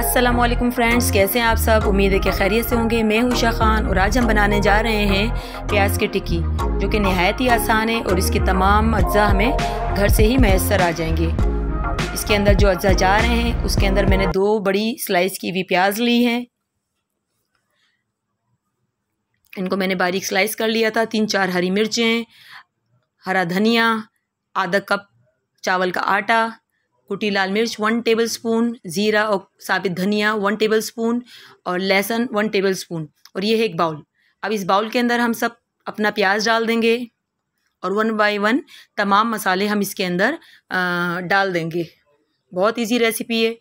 Aslam friends कैसे हैं आप सब उम्मीद है कि खैरियत से होंगे मैं हूं खान और आज हम बनाने जा रहे हैं प्याज की टिक्की जो कि नहायत ही आसान है और इसके तमाम अज्जा हमें घर से ही मैसर आ जाएंगे इसके अंदर जो अज्जा जा रहे हैं उसके अंदर मैंने दो बड़ी स्लाइस की हुई प्याज ली हैं इनको मैंने बारीक स्लाइस कर लिया था तीन चार हरी मिर्चें हरा धनिया आधा कप चावल का आटा कुटी लाल मिर्च वन टेबल स्पून ज़ीरा और साबित धनिया वन टेबल स्पून और लहसुन वन टेबल स्पून और ये है एक बाउल अब इस बाउल के अंदर हम सब अपना प्याज डाल देंगे और वन बाय वन तमाम मसाले हम इसके अंदर डाल देंगे बहुत इजी रेसिपी है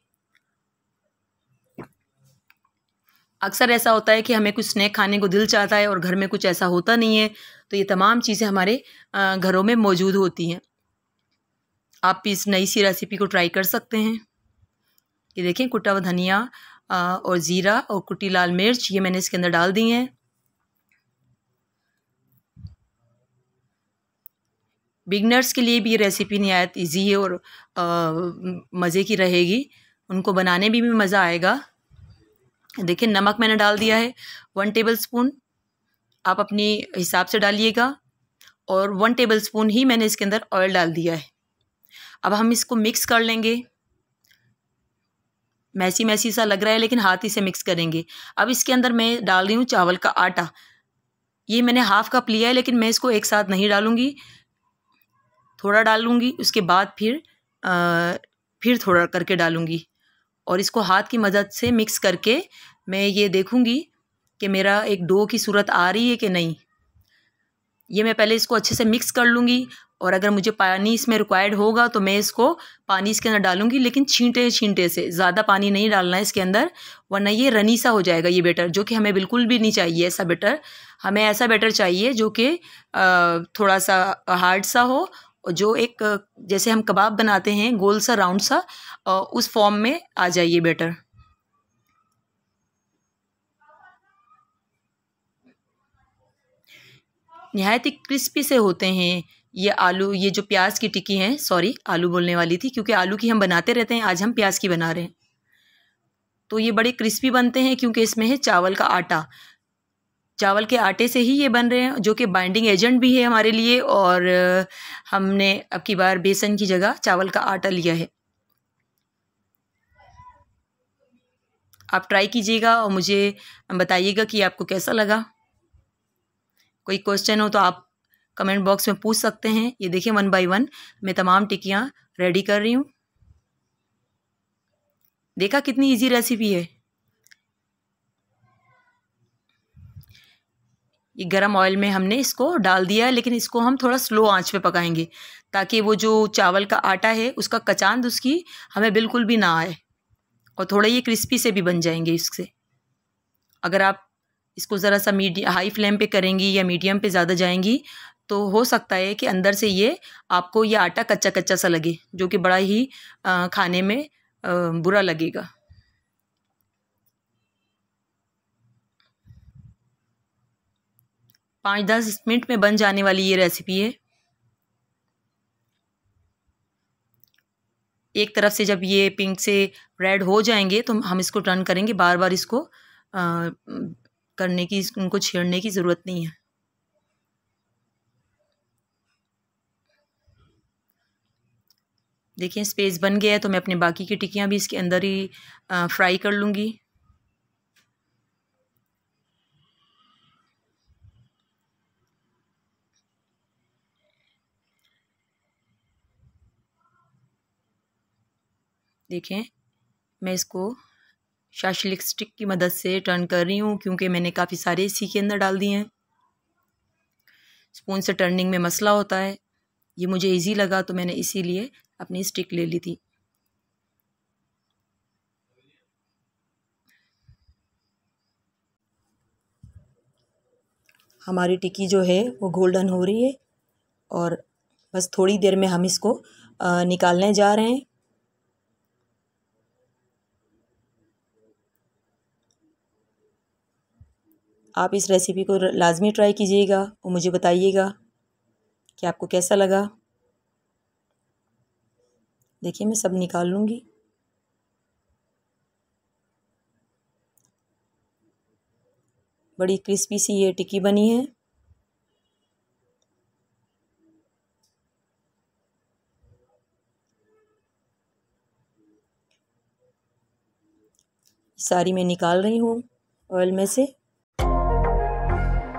अक्सर ऐसा होता है कि हमें कुछ स्नैक खाने को दिल चाहता है और घर में कुछ ऐसा होता नहीं है तो ये तमाम चीज़ें हमारे घरों में मौजूद होती हैं आप इस नई सी रेसिपी को ट्राई कर सकते हैं ये देखें कुटा हुआ धनिया और ज़ीरा और कुटी लाल मिर्च ये मैंने इसके अंदर डाल दी हैं बिगनर्स के लिए भी ये रेसिपी नहायत ईजी है और मज़े की रहेगी उनको बनाने भी, भी मज़ा आएगा देखिए नमक मैंने डाल दिया है वन टेबल स्पून आप अपनी हिसाब से डालिएगा और वन टेबल स्पून ही मैंने इसके अंदर ऑयल डाल दिया है अब हम इसको मिक्स कर लेंगे मैसी मैसी सा लग रहा है लेकिन हाथ ही से मिक्स करेंगे अब इसके अंदर मैं डाल रही हूँ चावल का आटा ये मैंने हाफ़ कप लिया है लेकिन मैं इसको एक साथ नहीं डालूंगी थोड़ा डालूंगी उसके बाद फिर आ, फिर थोड़ा करके डालूंगी और इसको हाथ की मदद से मिक्स करके मैं ये देखूंगी कि मेरा एक डो की सूरत आ रही है कि नहीं ये मैं पहले इसको अच्छे से मिक्स कर लूँगी और अगर मुझे पानी इसमें रिक्वायर्ड होगा तो मैं इसको पानी इसके अंदर डालूंगी लेकिन छींटे छींटे से ज़्यादा पानी नहीं डालना है इसके अंदर वरना ये रनी सा हो जाएगा ये बेटर जो कि हमें बिल्कुल भी नहीं चाहिए ऐसा बेटर हमें ऐसा बेटर चाहिए जो कि थोड़ा सा हार्ड सा हो और जो एक जैसे हम कबाब बनाते हैं गोल सा राउंड सा उस फॉर्म में आ जाइए बेटर नहायत ही क्रिस्पी से होते हैं ये आलू ये जो प्याज की टिक्की हैं सॉरी आलू बोलने वाली थी क्योंकि आलू की हम बनाते रहते हैं आज हम प्याज की बना रहे हैं तो ये बड़े क्रिस्पी बनते हैं क्योंकि इसमें है चावल का आटा चावल के आटे से ही ये बन रहे हैं जो कि बाइंडिंग एजेंट भी है हमारे लिए और हमने अब की बार बेसन की जगह चावल का आटा लिया है आप ट्राई कीजिएगा और मुझे बताइएगा कि आपको कैसा लगा कोई क्वेश्चन हो तो आप कमेंट बॉक्स में पूछ सकते हैं ये देखिए वन बाय वन मैं तमाम टिक्कियाँ रेडी कर रही हूँ देखा कितनी इजी रेसिपी है ये गरम ऑयल में हमने इसको डाल दिया है लेकिन इसको हम थोड़ा स्लो आंच पे पकाएंगे ताकि वो जो चावल का आटा है उसका कचांद उसकी हमें बिल्कुल भी ना आए और थोड़ा ये क्रिस्पी से भी बन जाएंगे इससे अगर आप इसको ज़रा सा मीडियम हाई फ्लेम पे करेंगी या मीडियम पे ज़्यादा जाएंगी तो हो सकता है कि अंदर से ये आपको ये आटा कच्चा कच्चा सा लगे जो कि बड़ा ही खाने में बुरा लगेगा पाँच दस मिनट में बन जाने वाली ये रेसिपी है एक तरफ से जब ये पिंक से रेड हो जाएंगे तो हम इसको टर्न करेंगे बार बार इसको आ, करने की इनको छेड़ने की ज़रूरत नहीं है देखिए स्पेस बन गया है तो मैं अपने बाकी की टिक्कियाँ भी इसके अंदर ही फ्राई कर लूँगी देखें मैं इसको शाशलिक स्टिक की मदद से टर्न कर रही हूँ क्योंकि मैंने काफ़ी सारे इसी के अंदर डाल दिए हैं स्पून से टर्निंग में मसला होता है ये मुझे इजी लगा तो मैंने इसीलिए अपनी स्टिक ले ली थी हमारी टिक्की जो है वो गोल्डन हो रही है और बस थोड़ी देर में हम इसको निकालने जा रहे हैं आप इस रेसिपी को लाजमी ट्राई कीजिएगा और मुझे बताइएगा कि आपको कैसा लगा देखिए मैं सब निकाल लूँगी बड़ी क्रिस्पी सी ये टिक्की बनी है सारी मैं निकाल रही हूँ ऑयल में से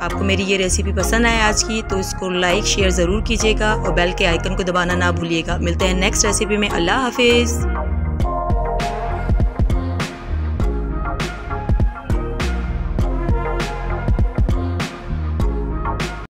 आपको मेरी ये रेसिपी पसंद आए आज की तो इसको लाइक शेयर ज़रूर कीजिएगा और बेल के आइकन को दबाना ना भूलिएगा मिलते हैं नेक्स्ट रेसिपी में अल्लाह हाफिज़